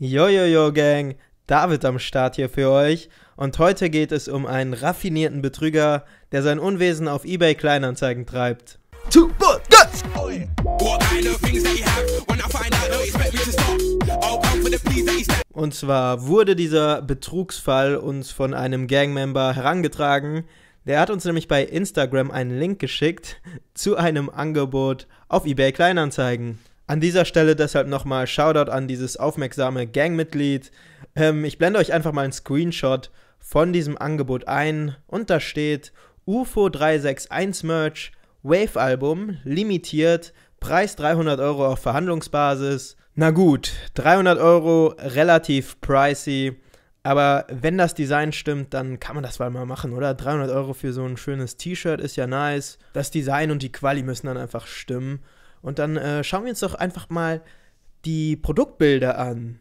Jojojo Gang, David am Start hier für euch und heute geht es um einen raffinierten Betrüger, der sein Unwesen auf eBay Kleinanzeigen treibt. Two, four, und zwar wurde dieser Betrugsfall uns von einem Gangmember herangetragen. Der hat uns nämlich bei Instagram einen Link geschickt zu einem Angebot auf eBay Kleinanzeigen. An dieser Stelle deshalb nochmal Shoutout an dieses aufmerksame Gangmitglied. Ähm, ich blende euch einfach mal einen Screenshot von diesem Angebot ein und da steht UFO 361 Merch, Wave Album, limitiert, Preis 300 Euro auf Verhandlungsbasis. Na gut, 300 Euro, relativ pricey. Aber wenn das Design stimmt, dann kann man das mal machen, oder? 300 Euro für so ein schönes T-Shirt ist ja nice. Das Design und die Quali müssen dann einfach stimmen. Und dann äh, schauen wir uns doch einfach mal die Produktbilder an.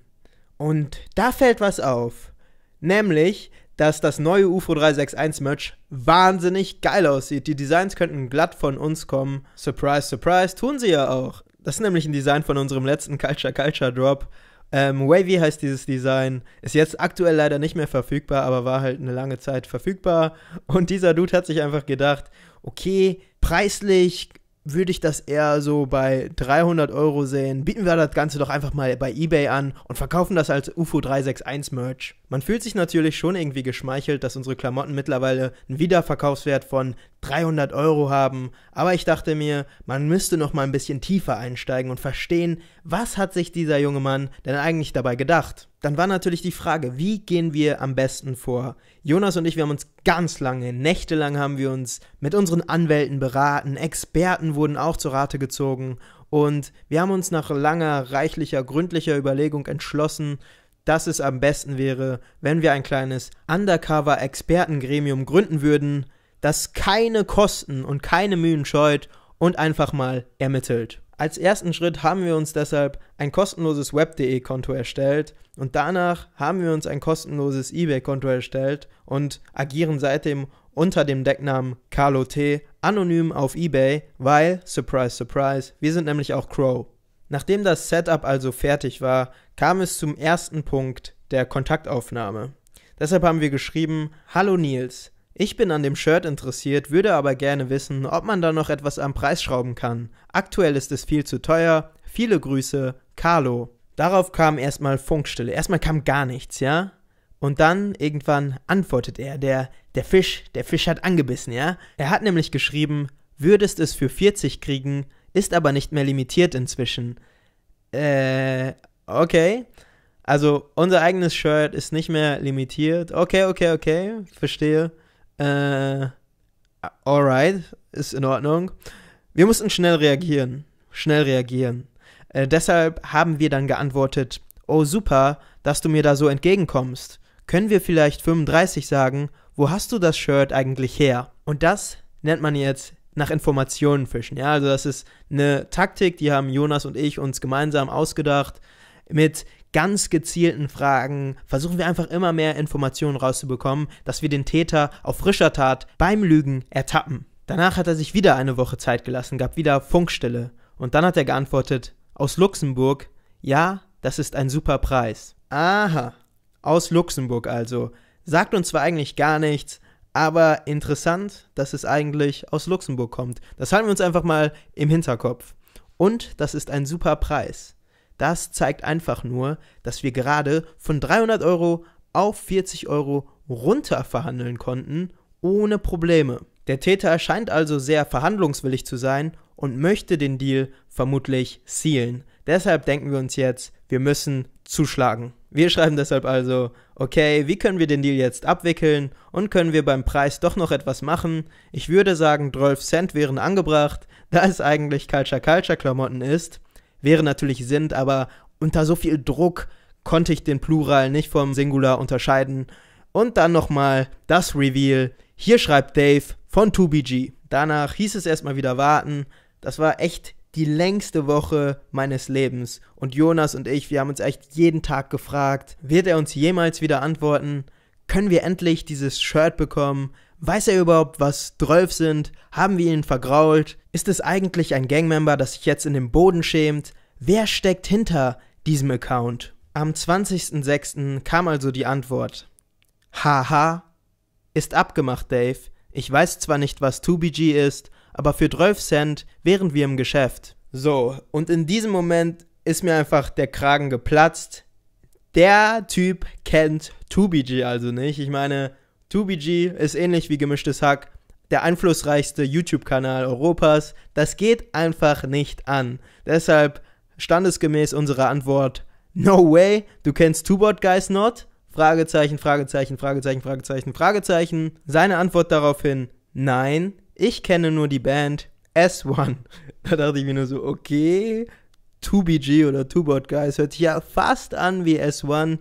Und da fällt was auf. Nämlich, dass das neue UFO 361 Merch wahnsinnig geil aussieht. Die Designs könnten glatt von uns kommen. Surprise, surprise, tun sie ja auch. Das ist nämlich ein Design von unserem letzten Culture Culture Drop. Ähm, Wavy heißt dieses Design, ist jetzt aktuell leider nicht mehr verfügbar, aber war halt eine lange Zeit verfügbar. Und dieser Dude hat sich einfach gedacht, okay, preislich würde ich das eher so bei 300 Euro sehen. Bieten wir das Ganze doch einfach mal bei eBay an und verkaufen das als UFO 361 Merch. Man fühlt sich natürlich schon irgendwie geschmeichelt, dass unsere Klamotten mittlerweile einen Wiederverkaufswert von 300 Euro haben, aber ich dachte mir, man müsste noch mal ein bisschen tiefer einsteigen und verstehen, was hat sich dieser junge Mann denn eigentlich dabei gedacht? Dann war natürlich die Frage, wie gehen wir am besten vor? Jonas und ich, wir haben uns ganz lange, nächtelang haben wir uns mit unseren Anwälten beraten, Experten wurden auch zur Rate gezogen und wir haben uns nach langer, reichlicher, gründlicher Überlegung entschlossen, dass es am besten wäre, wenn wir ein kleines Undercover-Expertengremium gründen würden, das keine Kosten und keine Mühen scheut und einfach mal ermittelt. Als ersten Schritt haben wir uns deshalb ein kostenloses web.de-Konto erstellt und danach haben wir uns ein kostenloses eBay-Konto erstellt und agieren seitdem unter dem Decknamen Carlo T anonym auf eBay, weil, surprise, surprise, wir sind nämlich auch Crow. Nachdem das Setup also fertig war, kam es zum ersten Punkt der Kontaktaufnahme. Deshalb haben wir geschrieben, Hallo Nils, ich bin an dem Shirt interessiert, würde aber gerne wissen, ob man da noch etwas am Preis schrauben kann. Aktuell ist es viel zu teuer. Viele Grüße, Carlo. Darauf kam erstmal Funkstille. Erstmal kam gar nichts, ja? Und dann irgendwann antwortet er, der, der Fisch, der Fisch hat angebissen, ja? Er hat nämlich geschrieben, würdest es für 40 kriegen, ist aber nicht mehr limitiert inzwischen. Äh, okay. Also unser eigenes Shirt ist nicht mehr limitiert. Okay, okay, okay, verstehe. Äh, alright, ist in Ordnung. Wir mussten schnell reagieren, schnell reagieren. Äh, deshalb haben wir dann geantwortet, oh super, dass du mir da so entgegenkommst. Können wir vielleicht 35 sagen, wo hast du das Shirt eigentlich her? Und das nennt man jetzt nach Informationen fischen. Ja, also das ist eine Taktik, die haben Jonas und ich uns gemeinsam ausgedacht. Mit ganz gezielten Fragen versuchen wir einfach immer mehr Informationen rauszubekommen, dass wir den Täter auf frischer Tat beim Lügen ertappen. Danach hat er sich wieder eine Woche Zeit gelassen, gab wieder Funkstille. Und dann hat er geantwortet, aus Luxemburg, ja, das ist ein super Preis. Aha, aus Luxemburg also. Sagt uns zwar eigentlich gar nichts, aber interessant, dass es eigentlich aus Luxemburg kommt. Das halten wir uns einfach mal im Hinterkopf. Und das ist ein super Preis. Das zeigt einfach nur, dass wir gerade von 300 Euro auf 40 Euro runter verhandeln konnten, ohne Probleme. Der Täter scheint also sehr verhandlungswillig zu sein und möchte den Deal vermutlich sealen. Deshalb denken wir uns jetzt, wir müssen zuschlagen. Wir schreiben deshalb also, okay, wie können wir den Deal jetzt abwickeln und können wir beim Preis doch noch etwas machen? Ich würde sagen, 12 Cent wären angebracht, da es eigentlich Culture Culture Klamotten ist. Wäre natürlich sind, aber unter so viel Druck konnte ich den Plural nicht vom Singular unterscheiden. Und dann nochmal das Reveal. Hier schreibt Dave von 2BG. Danach hieß es erstmal wieder warten. Das war echt die längste Woche meines Lebens. Und Jonas und ich, wir haben uns echt jeden Tag gefragt, wird er uns jemals wieder antworten? Können wir endlich dieses Shirt bekommen? Weiß er überhaupt, was 12 sind? Haben wir ihn vergrault? Ist es eigentlich ein Gangmember, das sich jetzt in den Boden schämt? Wer steckt hinter diesem Account? Am 20.06. kam also die Antwort. Haha, ist abgemacht, Dave. Ich weiß zwar nicht, was 2BG ist, aber für 12 Cent wären wir im Geschäft. So, und in diesem Moment ist mir einfach der Kragen geplatzt. Der Typ kennt 2BG also nicht. Ich meine, 2BG ist ähnlich wie gemischtes Hack, der einflussreichste YouTube-Kanal Europas. Das geht einfach nicht an. Deshalb standesgemäß unsere Antwort: No way, du kennst Two-Bot Guys not? Fragezeichen, Fragezeichen, Fragezeichen, Fragezeichen, Fragezeichen. Seine Antwort daraufhin: Nein, ich kenne nur die Band S1. Da dachte ich mir nur so, okay, 2BG oder 2Bot Guys hört sich ja fast an wie S1.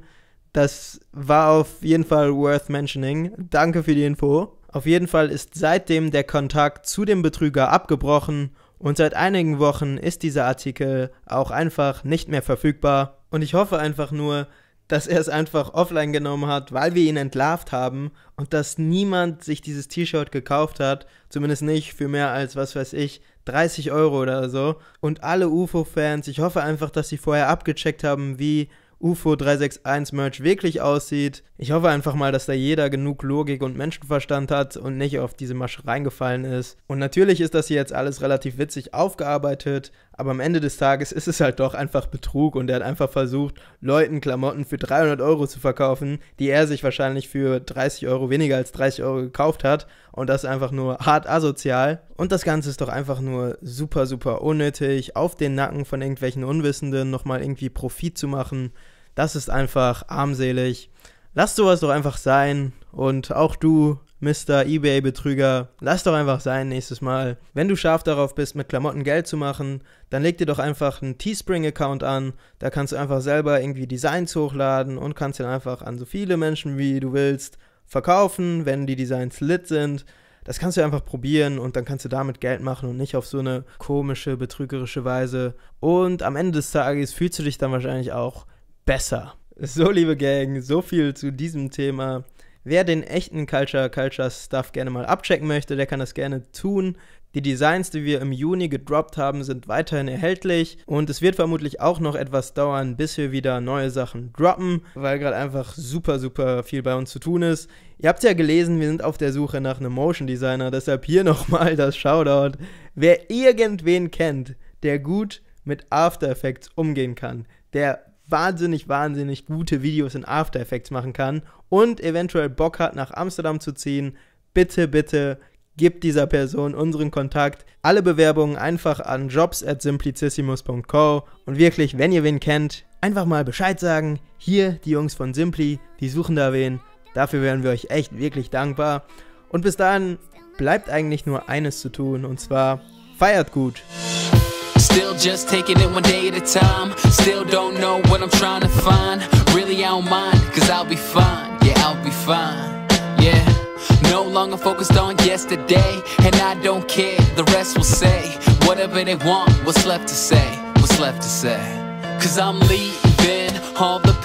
Das war auf jeden Fall worth mentioning. Danke für die Info. Auf jeden Fall ist seitdem der Kontakt zu dem Betrüger abgebrochen und seit einigen Wochen ist dieser Artikel auch einfach nicht mehr verfügbar. Und ich hoffe einfach nur, dass er es einfach offline genommen hat, weil wir ihn entlarvt haben und dass niemand sich dieses T-Shirt gekauft hat, zumindest nicht für mehr als, was weiß ich, 30 Euro oder so. Und alle UFO-Fans, ich hoffe einfach, dass sie vorher abgecheckt haben, wie UFO 361 Merch wirklich aussieht, ich hoffe einfach mal, dass da jeder genug Logik und Menschenverstand hat und nicht auf diese Masche reingefallen ist. Und natürlich ist das hier jetzt alles relativ witzig aufgearbeitet, aber am Ende des Tages ist es halt doch einfach Betrug und er hat einfach versucht, Leuten Klamotten für 300 Euro zu verkaufen, die er sich wahrscheinlich für 30 Euro weniger als 30 Euro gekauft hat und das einfach nur hart asozial. Und das Ganze ist doch einfach nur super, super unnötig, auf den Nacken von irgendwelchen Unwissenden nochmal irgendwie Profit zu machen. Das ist einfach armselig. Lass sowas doch einfach sein. Und auch du, Mr. eBay-Betrüger, lass doch einfach sein nächstes Mal. Wenn du scharf darauf bist, mit Klamotten Geld zu machen, dann leg dir doch einfach einen Teespring-Account an. Da kannst du einfach selber irgendwie Designs hochladen und kannst dann einfach an so viele Menschen wie du willst verkaufen, wenn die Designs lit sind. Das kannst du einfach probieren und dann kannst du damit Geld machen und nicht auf so eine komische, betrügerische Weise. Und am Ende des Tages fühlst du dich dann wahrscheinlich auch besser. So, liebe Gang, so viel zu diesem Thema. Wer den echten Culture Culture Stuff gerne mal abchecken möchte, der kann das gerne tun. Die Designs, die wir im Juni gedroppt haben, sind weiterhin erhältlich und es wird vermutlich auch noch etwas dauern, bis wir wieder neue Sachen droppen, weil gerade einfach super, super viel bei uns zu tun ist. Ihr habt ja gelesen, wir sind auf der Suche nach einem Motion Designer, deshalb hier nochmal das Shoutout. Wer irgendwen kennt, der gut mit After Effects umgehen kann, der wahnsinnig, wahnsinnig gute Videos in After Effects machen kann und eventuell Bock hat, nach Amsterdam zu ziehen, bitte, bitte gib dieser Person unseren Kontakt. Alle Bewerbungen einfach an jobs at simplicissimus.co und wirklich, wenn ihr wen kennt, einfach mal Bescheid sagen. Hier die Jungs von Simpli, die suchen da wen. Dafür wären wir euch echt wirklich dankbar. Und bis dahin bleibt eigentlich nur eines zu tun und zwar feiert gut. Still just taking it one day at a time. Still don't know what I'm trying to find. Really, I don't mind, cause I'll be fine. Yeah, I'll be fine. Yeah. No longer focused on yesterday. And I don't care, the rest will say whatever they want. What's left to say? What's left to say? Cause I'm leaving all the pain.